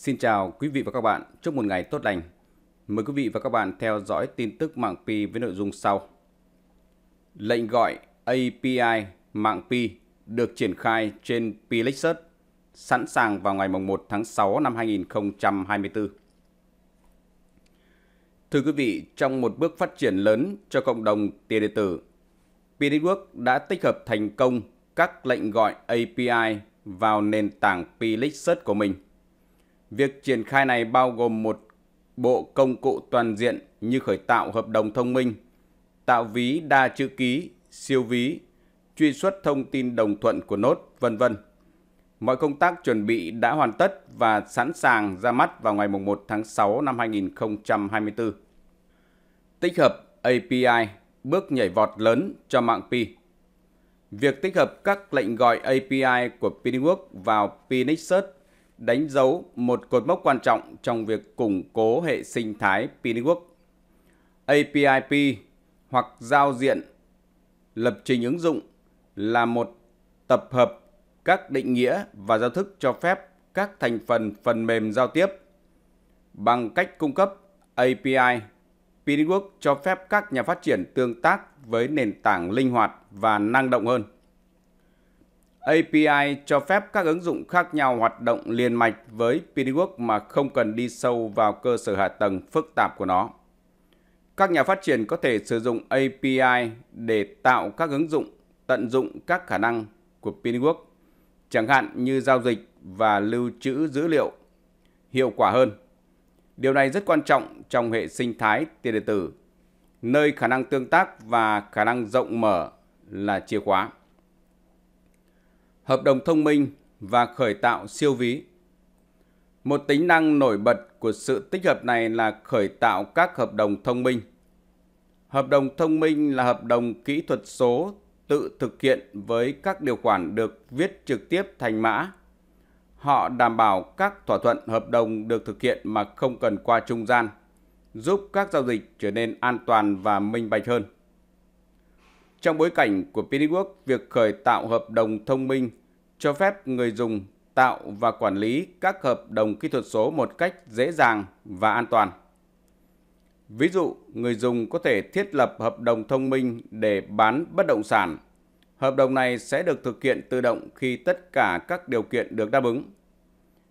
Xin chào quý vị và các bạn, chúc một ngày tốt lành. Mời quý vị và các bạn theo dõi tin tức mạng Pi với nội dung sau. Lệnh gọi API mạng Pi được triển khai trên Pilexert, sẵn sàng vào ngày 1 tháng 6 năm 2024. Thưa quý vị, trong một bước phát triển lớn cho cộng đồng tiền điện tử, pi network đã tích hợp thành công các lệnh gọi API vào nền tảng P-Lexert của mình – Việc triển khai này bao gồm một bộ công cụ toàn diện như khởi tạo hợp đồng thông minh, tạo ví đa chữ ký, siêu ví, truy xuất thông tin đồng thuận của nốt, vân vân. Mọi công tác chuẩn bị đã hoàn tất và sẵn sàng ra mắt vào ngày 1 tháng 6 năm 2024. Tích hợp API, bước nhảy vọt lớn cho mạng Pi. Việc tích hợp các lệnh gọi API của Pinwork vào Pinexert đánh dấu một cột mốc quan trọng trong việc củng cố hệ sinh thái Pinewood APIP hoặc giao diện lập trình ứng dụng là một tập hợp các định nghĩa và giao thức cho phép các thành phần phần mềm giao tiếp. Bằng cách cung cấp API, Pinewood cho phép các nhà phát triển tương tác với nền tảng linh hoạt và năng động hơn. API cho phép các ứng dụng khác nhau hoạt động liền mạch với PDWork mà không cần đi sâu vào cơ sở hạ tầng phức tạp của nó. Các nhà phát triển có thể sử dụng API để tạo các ứng dụng tận dụng các khả năng của PDWork, chẳng hạn như giao dịch và lưu trữ dữ liệu, hiệu quả hơn. Điều này rất quan trọng trong hệ sinh thái tiền điện tử, nơi khả năng tương tác và khả năng rộng mở là chìa khóa hợp đồng thông minh và khởi tạo siêu ví. Một tính năng nổi bật của sự tích hợp này là khởi tạo các hợp đồng thông minh. Hợp đồng thông minh là hợp đồng kỹ thuật số tự thực hiện với các điều khoản được viết trực tiếp thành mã. Họ đảm bảo các thỏa thuận hợp đồng được thực hiện mà không cần qua trung gian, giúp các giao dịch trở nên an toàn và minh bạch hơn. Trong bối cảnh của Piniwork, việc khởi tạo hợp đồng thông minh cho phép người dùng tạo và quản lý các hợp đồng kỹ thuật số một cách dễ dàng và an toàn. Ví dụ, người dùng có thể thiết lập hợp đồng thông minh để bán bất động sản. Hợp đồng này sẽ được thực hiện tự động khi tất cả các điều kiện được đáp ứng.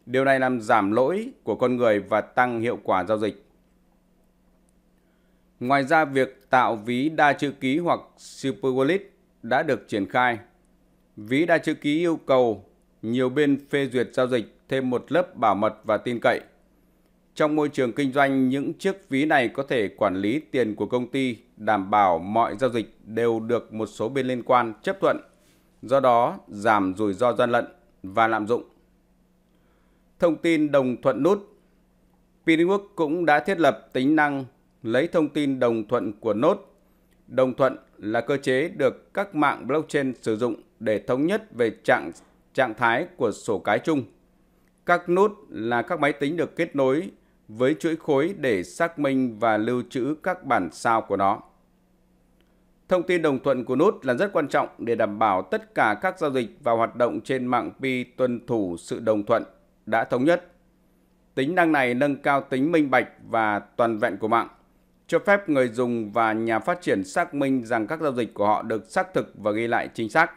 Điều này làm giảm lỗi của con người và tăng hiệu quả giao dịch. Ngoài ra, việc tạo ví đa chữ ký hoặc Superwallet đã được triển khai. Ví đa chữ ký yêu cầu nhiều bên phê duyệt giao dịch thêm một lớp bảo mật và tin cậy. Trong môi trường kinh doanh, những chiếc ví này có thể quản lý tiền của công ty, đảm bảo mọi giao dịch đều được một số bên liên quan chấp thuận, do đó giảm rủi ro gian lận và lạm dụng. Thông tin đồng thuận nút Pinwork cũng đã thiết lập tính năng lấy thông tin đồng thuận của nốt. Đồng thuận là cơ chế được các mạng blockchain sử dụng để thống nhất về trạng trạng thái của sổ cái chung. Các nút là các máy tính được kết nối với chuỗi khối để xác minh và lưu trữ các bản sao của nó. Thông tin đồng thuận của nút là rất quan trọng để đảm bảo tất cả các giao dịch và hoạt động trên mạng Pi tuân thủ sự đồng thuận đã thống nhất. Tính năng này nâng cao tính minh bạch và toàn vẹn của mạng cho phép người dùng và nhà phát triển xác minh rằng các giao dịch của họ được xác thực và ghi lại chính xác.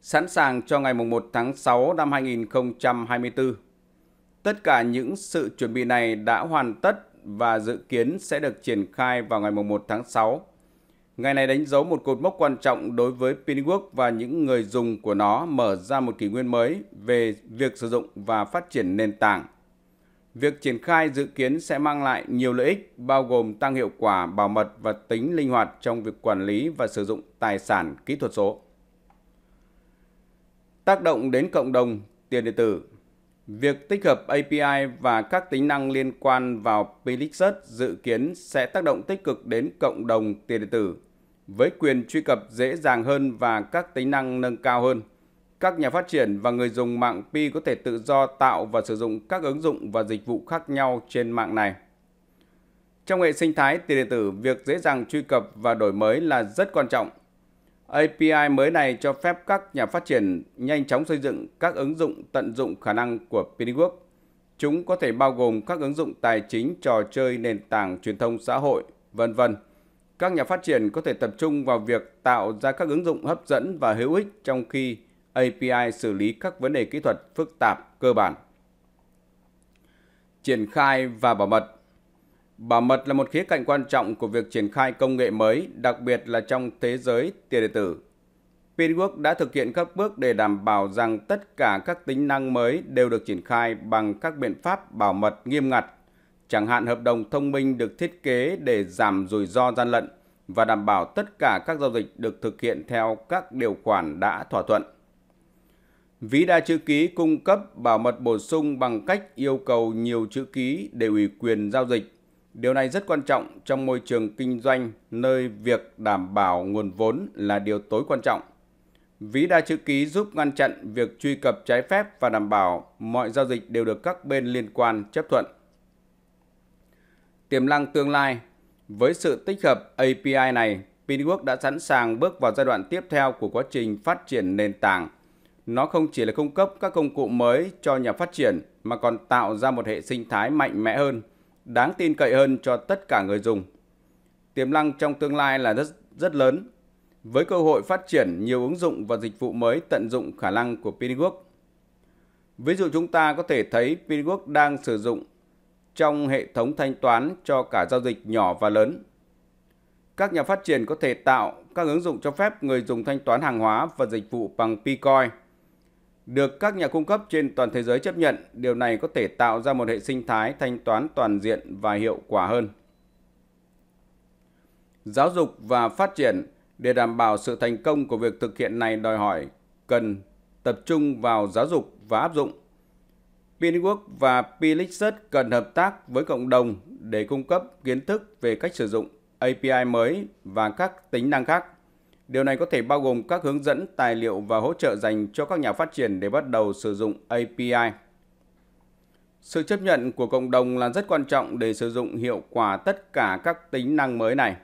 Sẵn sàng cho ngày 1 tháng 6 năm 2024. Tất cả những sự chuẩn bị này đã hoàn tất và dự kiến sẽ được triển khai vào ngày 1 tháng 6. Ngày này đánh dấu một cột mốc quan trọng đối với Pinwork và những người dùng của nó mở ra một kỷ nguyên mới về việc sử dụng và phát triển nền tảng Việc triển khai dự kiến sẽ mang lại nhiều lợi ích bao gồm tăng hiệu quả, bảo mật và tính linh hoạt trong việc quản lý và sử dụng tài sản kỹ thuật số. Tác động đến cộng đồng tiền điện tử Việc tích hợp API và các tính năng liên quan vào Pelixus dự kiến sẽ tác động tích cực đến cộng đồng tiền điện tử với quyền truy cập dễ dàng hơn và các tính năng nâng cao hơn các nhà phát triển và người dùng mạng Pi có thể tự do tạo và sử dụng các ứng dụng và dịch vụ khác nhau trên mạng này. Trong hệ sinh thái tiền điện tử, việc dễ dàng truy cập và đổi mới là rất quan trọng. API mới này cho phép các nhà phát triển nhanh chóng xây dựng các ứng dụng tận dụng khả năng của Pinwork. Chúng có thể bao gồm các ứng dụng tài chính, trò chơi, nền tảng truyền thông xã hội, vân vân. Các nhà phát triển có thể tập trung vào việc tạo ra các ứng dụng hấp dẫn và hữu ích trong khi API xử lý các vấn đề kỹ thuật phức tạp cơ bản. Triển khai và bảo mật Bảo mật là một khía cạnh quan trọng của việc triển khai công nghệ mới, đặc biệt là trong thế giới tiền điện tử. Pinwork đã thực hiện các bước để đảm bảo rằng tất cả các tính năng mới đều được triển khai bằng các biện pháp bảo mật nghiêm ngặt. Chẳng hạn hợp đồng thông minh được thiết kế để giảm rủi ro gian lận và đảm bảo tất cả các giao dịch được thực hiện theo các điều khoản đã thỏa thuận. Ví đa chữ ký cung cấp bảo mật bổ sung bằng cách yêu cầu nhiều chữ ký để ủy quyền giao dịch. Điều này rất quan trọng trong môi trường kinh doanh nơi việc đảm bảo nguồn vốn là điều tối quan trọng. Ví đa chữ ký giúp ngăn chặn việc truy cập trái phép và đảm bảo mọi giao dịch đều được các bên liên quan chấp thuận. Tiềm năng tương lai Với sự tích hợp API này, Pinwork đã sẵn sàng bước vào giai đoạn tiếp theo của quá trình phát triển nền tảng nó không chỉ là cung cấp các công cụ mới cho nhà phát triển mà còn tạo ra một hệ sinh thái mạnh mẽ hơn, đáng tin cậy hơn cho tất cả người dùng. Tiềm năng trong tương lai là rất rất lớn với cơ hội phát triển nhiều ứng dụng và dịch vụ mới tận dụng khả năng của Pinwork. Ví dụ chúng ta có thể thấy Pinwork đang sử dụng trong hệ thống thanh toán cho cả giao dịch nhỏ và lớn. Các nhà phát triển có thể tạo các ứng dụng cho phép người dùng thanh toán hàng hóa và dịch vụ bằng Picoin được các nhà cung cấp trên toàn thế giới chấp nhận, điều này có thể tạo ra một hệ sinh thái thanh toán toàn diện và hiệu quả hơn. Giáo dục và phát triển để đảm bảo sự thành công của việc thực hiện này đòi hỏi cần tập trung vào giáo dục và áp dụng. Pinwork và Pilixert cần hợp tác với cộng đồng để cung cấp kiến thức về cách sử dụng API mới và các tính năng khác. Điều này có thể bao gồm các hướng dẫn, tài liệu và hỗ trợ dành cho các nhà phát triển để bắt đầu sử dụng API. Sự chấp nhận của cộng đồng là rất quan trọng để sử dụng hiệu quả tất cả các tính năng mới này.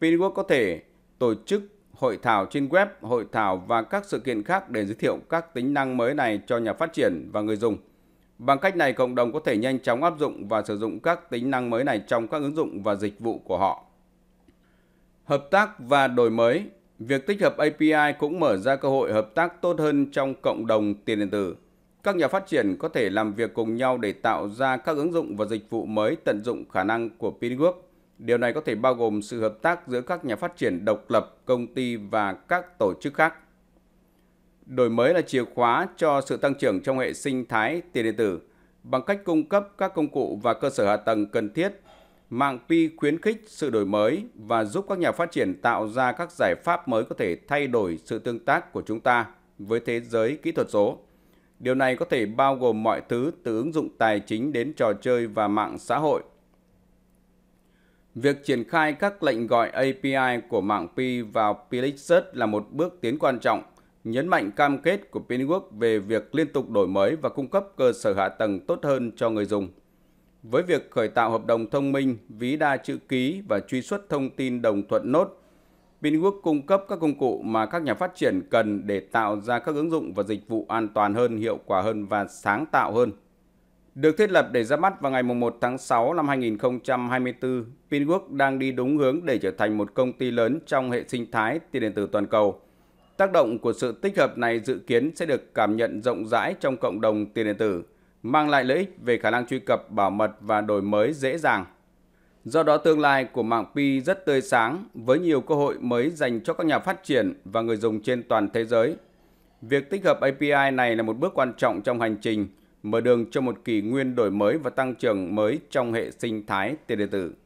Pinwork có thể tổ chức hội thảo trên web, hội thảo và các sự kiện khác để giới thiệu các tính năng mới này cho nhà phát triển và người dùng. Bằng cách này, cộng đồng có thể nhanh chóng áp dụng và sử dụng các tính năng mới này trong các ứng dụng và dịch vụ của họ. Hợp tác và đổi mới, việc tích hợp API cũng mở ra cơ hội hợp tác tốt hơn trong cộng đồng tiền điện tử. Các nhà phát triển có thể làm việc cùng nhau để tạo ra các ứng dụng và dịch vụ mới tận dụng khả năng của Pingroup. Điều này có thể bao gồm sự hợp tác giữa các nhà phát triển độc lập, công ty và các tổ chức khác. Đổi mới là chìa khóa cho sự tăng trưởng trong hệ sinh thái tiền điện tử bằng cách cung cấp các công cụ và cơ sở hạ tầng cần thiết mạng Pi khuyến khích sự đổi mới và giúp các nhà phát triển tạo ra các giải pháp mới có thể thay đổi sự tương tác của chúng ta với thế giới kỹ thuật số. Điều này có thể bao gồm mọi thứ từ ứng dụng tài chính đến trò chơi và mạng xã hội. Việc triển khai các lệnh gọi API của mạng Pi vào Pilixert là một bước tiến quan trọng, nhấn mạnh cam kết của Pinwork về việc liên tục đổi mới và cung cấp cơ sở hạ tầng tốt hơn cho người dùng với việc khởi tạo hợp đồng thông minh, ví đa chữ ký và truy xuất thông tin đồng thuận nốt. Binwork cung cấp các công cụ mà các nhà phát triển cần để tạo ra các ứng dụng và dịch vụ an toàn hơn, hiệu quả hơn và sáng tạo hơn. Được thiết lập để ra mắt vào ngày 1 tháng 6 năm 2024, Pinwork đang đi đúng hướng để trở thành một công ty lớn trong hệ sinh thái tiền điện tử toàn cầu. Tác động của sự tích hợp này dự kiến sẽ được cảm nhận rộng rãi trong cộng đồng tiền điện tử mang lại lợi ích về khả năng truy cập bảo mật và đổi mới dễ dàng. Do đó tương lai của mạng Pi rất tươi sáng với nhiều cơ hội mới dành cho các nhà phát triển và người dùng trên toàn thế giới. Việc tích hợp API này là một bước quan trọng trong hành trình mở đường cho một kỷ nguyên đổi mới và tăng trưởng mới trong hệ sinh thái tiền điện tử.